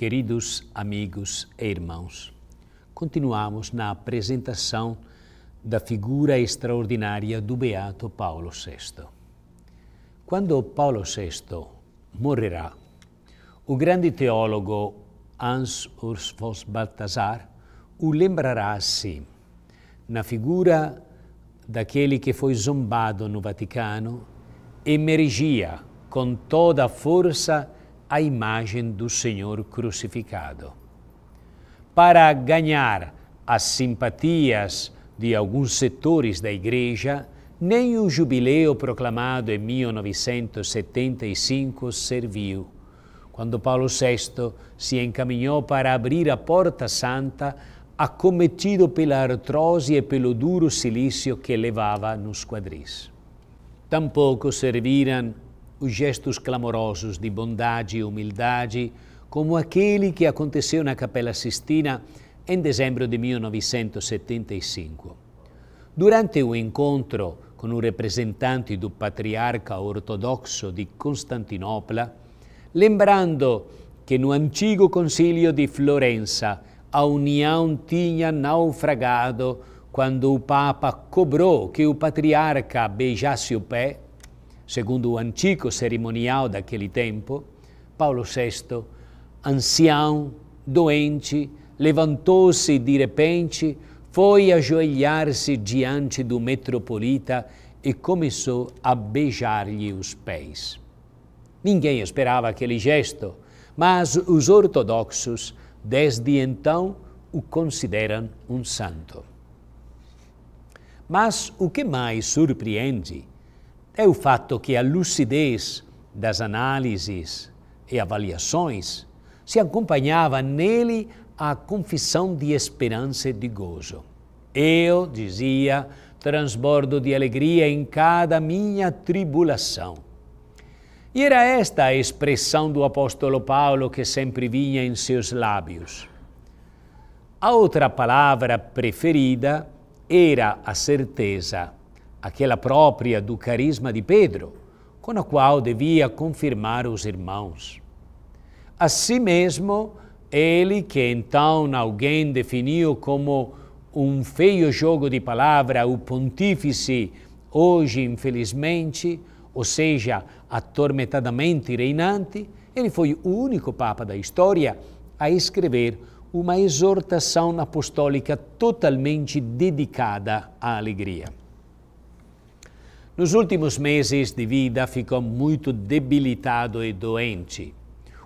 Queridos amigos e irmãos, continuamos na apresentação da figura extraordinária do Beato Paulo VI. Quando Paulo VI morrerá, o grande teólogo Hans Urs von Balthasar o lembrará assim, na figura daquele que foi zombado no Vaticano, emergia com toda a força a imagem do Senhor crucificado. Para ganhar as simpatias de alguns setores da Igreja, nem o jubileu proclamado em 1975 serviu. Quando Paulo VI se encaminhou para abrir a Porta Santa, acometido pela artrose e pelo duro silício que levava nos quadris. Tampouco serviram os gestos clamorosos de bondade e humildade, como aquele que aconteceu na Capela Sistina em dezembro de 1975. Durante o encontro com o representante do patriarca ortodoxo de Constantinopla, lembrando que no antigo concílio de Florença a união tinha naufragado quando o Papa cobrou que o patriarca beijasse o pé Segundo o antigo cerimonial daquele tempo, Paulo VI, ancião, doente, levantou-se de repente, foi ajoelhar-se diante do metropolita e começou a beijar-lhe os pés. Ninguém esperava aquele gesto, mas os ortodoxos, desde então, o consideram um santo. Mas o que mais surpreende é o fato que a lucidez das análises e avaliações se acompanhava nele a confissão de esperança e de gozo. Eu, dizia, transbordo de alegria em cada minha tribulação. E era esta a expressão do apóstolo Paulo que sempre vinha em seus lábios. A outra palavra preferida era a certeza aquela própria do carisma de Pedro, com a qual devia confirmar os irmãos. Assim mesmo, ele, que então alguém definiu como um feio jogo de palavra, o pontífice, hoje, infelizmente, ou seja, atormentadamente reinante, ele foi o único Papa da história a escrever uma exortação apostólica totalmente dedicada à alegria. Nos últimos meses de vida ficou muito debilitado e doente.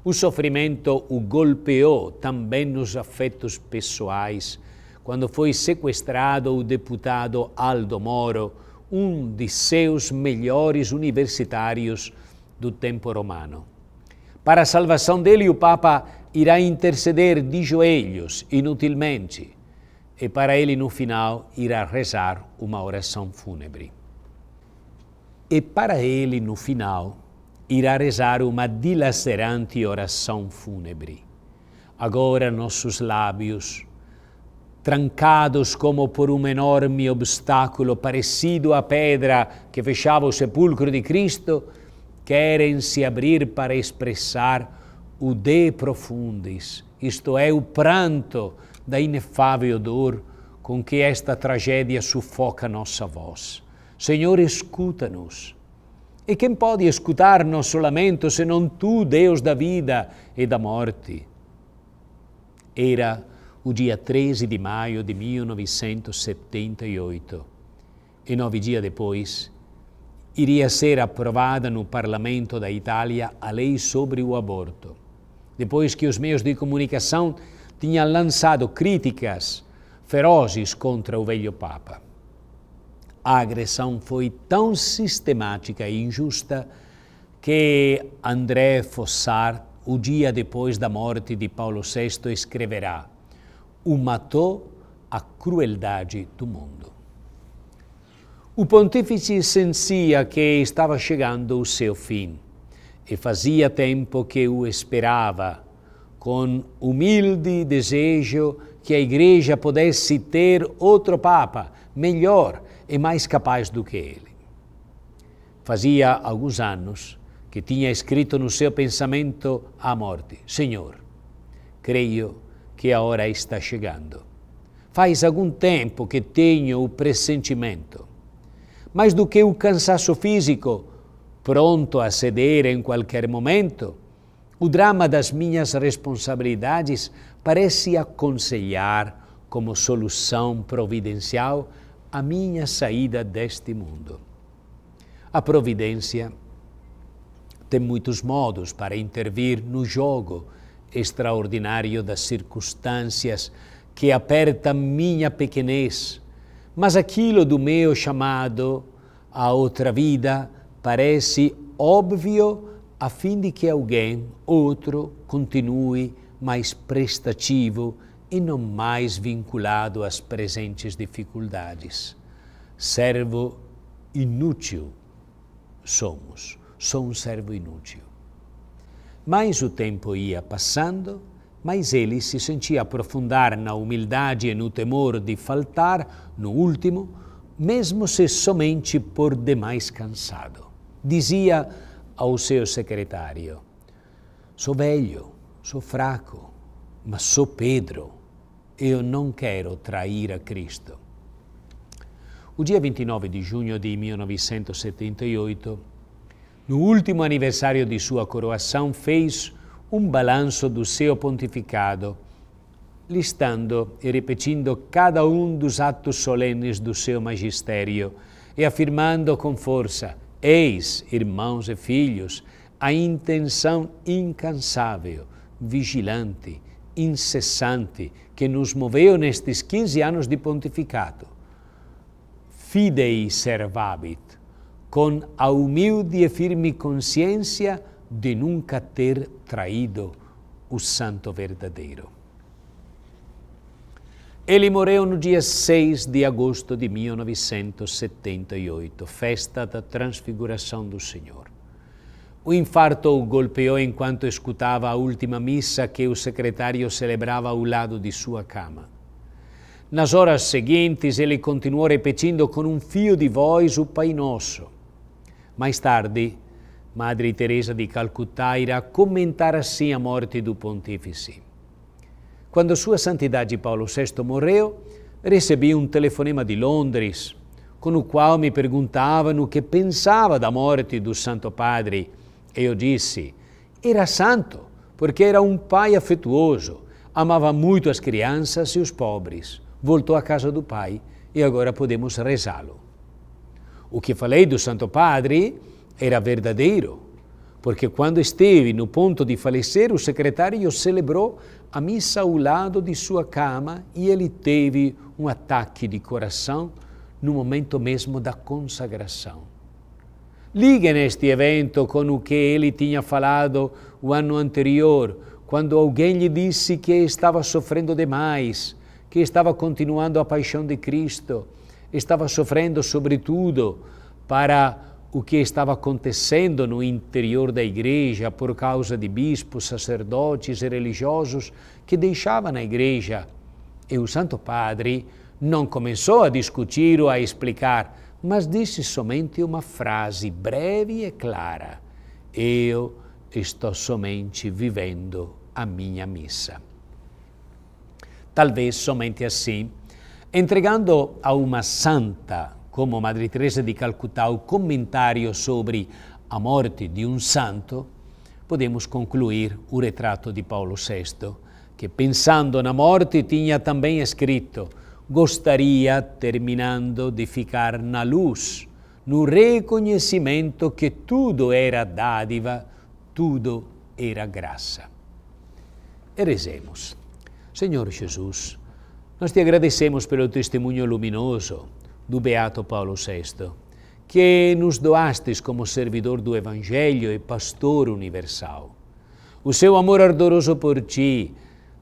O sofrimento o golpeou também nos afetos pessoais, quando foi sequestrado o deputado Aldo Moro, um de seus melhores universitários do tempo romano. Para a salvação dele, o Papa irá interceder de joelhos, inutilmente, e para ele, no final, irá rezar uma oração fúnebre e para ele, no final, irá rezar uma dilacerante oração fúnebre. Agora nossos lábios, trancados como por um enorme obstáculo parecido à pedra que fechava o sepulcro de Cristo, querem se abrir para expressar o de profundis, isto é, o pranto da inefável dor com que esta tragédia sufoca nossa voz. Senhor, escuta-nos. E quem pode escutar-nos solamente se não tu, Deus da vida e da morte? Era o dia 13 de maio de 1978 e nove dias depois iria ser aprovada no Parlamento da Itália a lei sobre o aborto. Depois que os meios de comunicação tinham lançado críticas ferozes contra o velho Papa. A agressão foi tão sistemática e injusta que André Fossard, o dia depois da morte de Paulo VI, escreverá: O matou a crueldade do mundo. O pontífice sentia que estava chegando o seu fim e fazia tempo que o esperava, com humilde desejo que a Igreja pudesse ter outro Papa, melhor, é mais capaz do que ele. Fazia alguns anos que tinha escrito no seu pensamento a morte: Senhor, creio que a hora está chegando. Faz algum tempo que tenho o pressentimento. Mais do que o cansaço físico, pronto a ceder em qualquer momento, o drama das minhas responsabilidades parece aconselhar como solução providencial a minha saída deste mundo. A providência tem muitos modos para intervir no jogo extraordinário das circunstâncias que aperta minha pequenez, mas aquilo do meu chamado a outra vida parece óbvio a fim de que alguém, outro, continue mais prestativo e não mais vinculado às presentes dificuldades. Servo inútil somos, sou um servo inútil. Mas o tempo ia passando, mais ele se sentia aprofundar na humildade e no temor de faltar no último, mesmo se somente por demais cansado. Dizia ao seu secretário: Sou velho, sou fraco, mas sou Pedro eu não quero trair a Cristo. O dia 29 di giugno di 1978, no último aniversário de sua coroação, fez um balanço do seu pontificado, listando e repetindo cada um dos atos solenes do seu magistério e afirmando com força: Eis, irmãos e filhos, a intenção incansável, vigilante, incessante que nos moveu nestes 15 anos de pontificado, Fidei servabit, com a humilde e firme consciência de nunca ter traído o santo verdadeiro. Ele morreu no dia 6 de agosto de 1978, festa da transfiguração do Senhor. Un infarto o golpeou enquanto escutava a última missa che il secretário celebrava a un lato di sua cama. Nas horas seguintes ele continuò repetindo con un fio di voz o Pai Nosso. Mais tarde, Madre Teresa di Calcutà irá commentar assim a morte do pontífice. Quando Sua Santidade Paolo VI morreu, recebi un telefonema di Londres, con il quale mi perguntavano che pensava da morte do Santo Padre E Eu disse: era santo, porque era um pai afetuoso, amava muito as crianças e os pobres. Voltou à casa do pai e agora podemos rezá-lo. O que falei do Santo Padre era verdadeiro, porque quando esteve no ponto de falecer, o secretário celebrou a missa ao lado de sua cama e ele teve um ataque de coração no momento mesmo da consagração. Ligue neste evento com o que ele tinha falado o ano anterior, quando alguém lhe disse que estava sofrendo demais, que estava continuando a paixão de Cristo, estava sofrendo sobretudo para o que estava acontecendo no interior da igreja por causa de bispos, sacerdotes e religiosos que deixavam a igreja. E o Santo Padre não começou a discutir ou a explicar, mas disse somente uma frase breve e clara: Eu estou somente vivendo a minha missa. Talvez somente assim, entregando a uma santa como Madre Teresa de Calcutá o comentário sobre a morte de um santo, podemos concluir o retrato de Paulo VI, que pensando na morte tinha também escrito gostaria, terminando, de ficar na luz, no reconhecimento que tudo era dádiva, tudo era graça. E rezemos. Senhor Jesus, nós te agradecemos pelo testemunho luminoso do Beato Paulo VI, que nos doastes como servidor do Evangelho e pastor universal. O seu amor ardoroso por ti,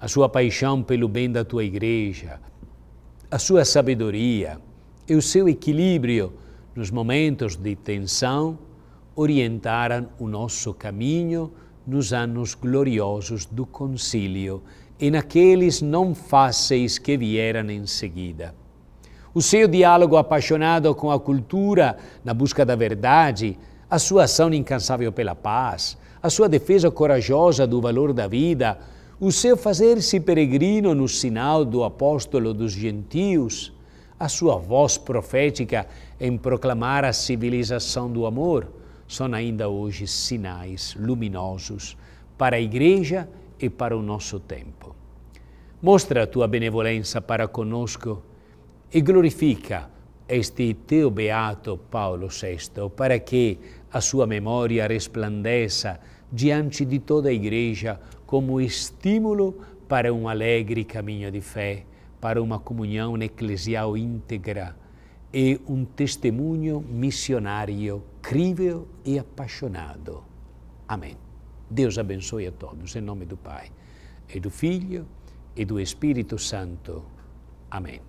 a sua paixão pelo bem da tua igreja, a sua sabedoria e o seu equilíbrio nos momentos de tensão orientaram o nosso caminho nos anos gloriosos do concílio e naqueles não fáceis que vieram em seguida. O seu diálogo apaixonado com a cultura na busca da verdade, a sua ação incansável pela paz, a sua defesa corajosa do valor da vida, o seu fazer-se peregrino no sinal do apóstolo dos gentios, a sua voz profética em proclamar a civilização do amor, são ainda hoje sinais luminosos para a Igreja e para o nosso tempo. Mostra a tua benevolência para conosco e glorifica este teu beato Paulo VI, para que a sua memória resplandeça diante de toda a Igreja como estímulo para um alegre caminho de fé, para uma comunhão eclesial íntegra e um testemunho missionário crível e apaixonado. Amém. Deus abençoe a todos, em nome do Pai, e do Filho e do Espírito Santo. Amém.